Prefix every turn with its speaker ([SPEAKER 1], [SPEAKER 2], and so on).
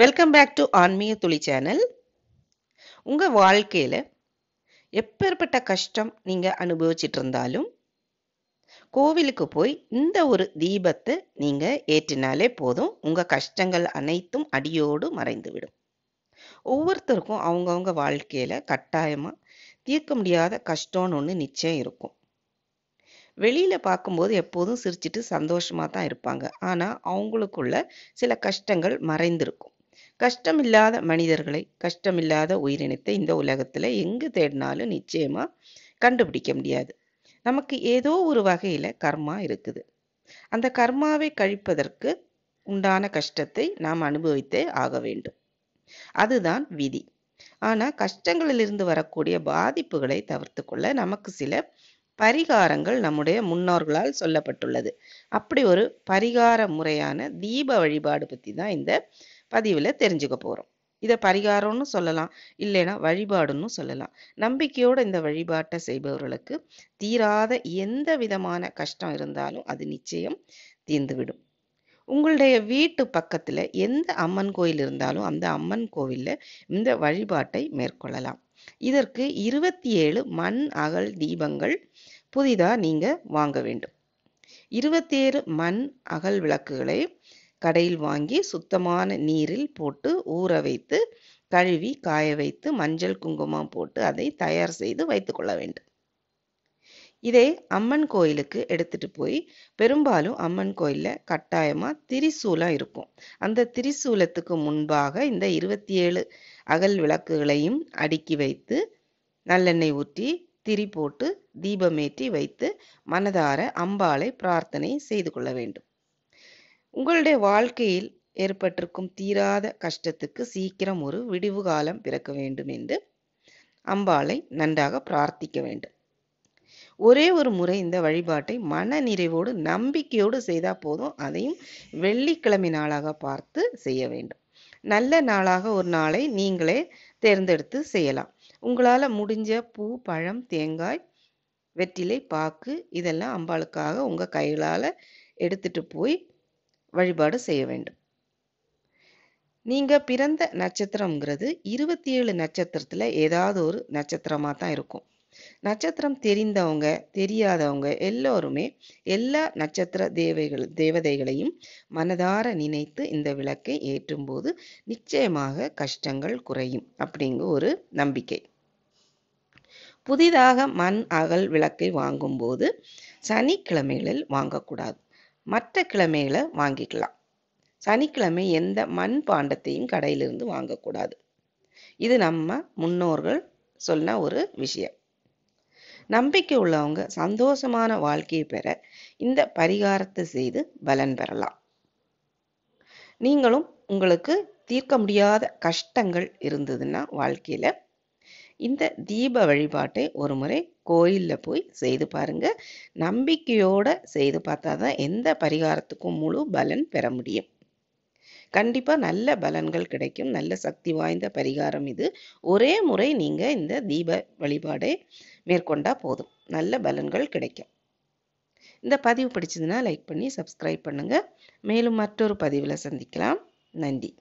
[SPEAKER 1] welcome back to ஆன்மீக துளி channel உங்கள் வாழ்க்கையில் எப்பேற்பட்ட கஷ்டம் நீங்கள் அனுபவிச்சிட்டு இருந்தாலும் கோவிலுக்கு போய் இந்த ஒரு தீபத்தை நீங்கள் ஏற்றினாலே போதும் உங்கள் கஷ்டங்கள் அனைத்தும் அடியோடு மறைந்துவிடும் ஒவ்வொருத்தருக்கும் அவங்கவுங்க வாழ்க்கையில் கட்டாயமாக தீர்க்க முடியாத கஷ்டம்னு ஒன்று நிச்சயம் இருக்கும் வெளியில் பார்க்கும்போது எப்போதும் சிரிச்சிட்டு சந்தோஷமாக தான் இருப்பாங்க ஆனால் அவங்களுக்குள்ள சில கஷ்டங்கள் மறைந்திருக்கும் கஷ்டமில்லாத மனிதர்களை கஷ்டமில்லாத உயிரினத்தை இந்த உலகத்தில் எங்கு தேடினாலும் நிச்சயமாக கண்டுபிடிக்க முடியாது நமக்கு ஏதோ ஒரு வகையில் கர்மா இருக்குது அந்த கர்மாவை கழிப்பதற்கு உண்டான கஷ்டத்தை நாம் அனுபவித்தே ஆக வேண்டும் அதுதான் விதி ஆனால் கஷ்டங்களிலிருந்து வரக்கூடிய பாதிப்புகளை தவிர்த்து கொள்ள நமக்கு சில பரிகாரங்கள் நம்முடைய முன்னோர்களால் சொல்லப்பட்டுள்ளது அப்படி ஒரு பரிகார முறையான தீப வழிபாடு பற்றி தான் இந்த பதிவில் தெரிஞ்சுக்க போகிறோம் இதை பரிகாரம்னு சொல்லலாம் இல்லைனா வழிபாடுன்னு சொல்லலாம் நம்பிக்கையோடு இந்த வழிபாட்டை செய்பவர்களுக்கு தீராத எந்த விதமான கஷ்டம் இருந்தாலும் அது நிச்சயம் தீர்ந்துவிடும் உங்களுடைய வீட்டு பக்கத்தில் எந்த அம்மன் கோயில் இருந்தாலும் அந்த அம்மன் கோவிலில் இந்த வழிபாட்டை மேற்கொள்ளலாம் இதற்கு இருபத்தி ஏழு மண் அகல் தீபங்கள் புதிதாக நீங்கள் வாங்க வேண்டும் இருபத்தி ஏழு மண் அகல் விளக்குகளை கடையில் வாங்கி சுத்தமான நீரில் போட்டு ஊற வைத்து கழுவி காய வைத்து மஞ்சள் குங்குமம் போட்டு அதை தயார் செய்து வைத்துக்கொள்ள வேண்டும் இதை அம்மன் கோயிலுக்கு எடுத்துட்டு போய் பெரும்பாலும் அம்மன் கோயிலில் கட்டாயமா திரிசூலம் இருக்கும் அந்த திரிசூலத்துக்கு முன்பாக இந்த இருபத்தி ஏழு அகல் விளக்குகளையும் அடுக்கி வைத்து நல்லெண்ணெய் ஊற்றி திரி போட்டு தீபமேற்றி வைத்து மனதார அம்பாளை பிரார்த்தனை செய்து கொள்ள வேண்டும் உங்களுடைய வாழ்க்கையில் ஏற்பட்டிருக்கும் தீராத கஷ்டத்துக்கு சீக்கிரம் ஒரு விடிவு காலம் பிறக்க வேண்டும் என்று அம்பாளை நன்றாக பிரார்த்திக்க வேண்டும் ஒரே ஒரு முறை இந்த வழிபாட்டை மன நிறைவோடு நம்பிக்கையோடு செய்தால் போதும் அதையும் வெள்ளிக்கிழமை நாளாக பார்த்து செய்ய வேண்டும் நல்ல நாளாக ஒரு நாளை நீங்களே தேர்ந்தெடுத்து செய்யலாம் உங்களால் முடிஞ்ச பூ பழம் தேங்காய் வெற்றிலை பாக்கு இதெல்லாம் அம்பாளுக்காக உங்கள் கைகளால் எடுத்துட்டு போய் வழிபாடு செய்ய வேண்டும் நீங்க பிறந்த நட்சத்திரம்ங்கிறது இருபத்தி ஏழு நட்சத்திரத்துல ஏதாவது ஒரு நட்சத்திரமா தான் இருக்கும் நட்சத்திரம் தெரிந்தவங்க தெரியாதவங்க எல்லோருமே எல்லா நட்சத்திர தேவைகள் தேவதைகளையும் மனதார நினைத்து இந்த விளக்கை ஏற்றும் போது நிச்சயமாக கஷ்டங்கள் குறையும் அப்படிங்கிற ஒரு நம்பிக்கை புதிதாக மண் அகல் விளக்கை வாங்கும்போது சனிக்கிழமைகளில் வாங்கக்கூடாது மற்ற கிழமைகளை வாங்கிக்கலாம் சனிக்கிழமை எந்த மண் பாண்டத்தையும் கடையிலிருந்து வாங்கக்கூடாது இது நம்ம முன்னோர்கள் சொன்ன ஒரு விஷயம் நம்பிக்கை உள்ளவங்க சந்தோஷமான வாழ்க்கையை பெற இந்த பரிகாரத்தை செய்து பலன் பெறலாம் நீங்களும் உங்களுக்கு தீர்க்க முடியாத கஷ்டங்கள் இருந்ததுன்னா வாழ்க்கையில் இந்த தீப வழிபாட்டை ஒரு முறை கோயிலில் போய் செய்து பாருங்க நம்பிக்கையோட செய்து பார்த்தா தான் எந்த பரிகாரத்துக்கும் முழு பலன் பெற முடியும் கண்டிப்பாக நல்ல பலன்கள் கிடைக்கும் நல்ல சக்தி வாய்ந்த பரிகாரம் இது ஒரே முறை நீங்கள் இந்த தீப வழிபாடை மேற்கொண்டால் போதும் நல்ல பலன்கள் கிடைக்கும் இந்த பதிவு பிடிச்சதுன்னா லைக் பண்ணி சப்ஸ்கிரைப் பண்ணுங்கள் மேலும் மற்றொரு பதிவில் சந்திக்கலாம் நன்றி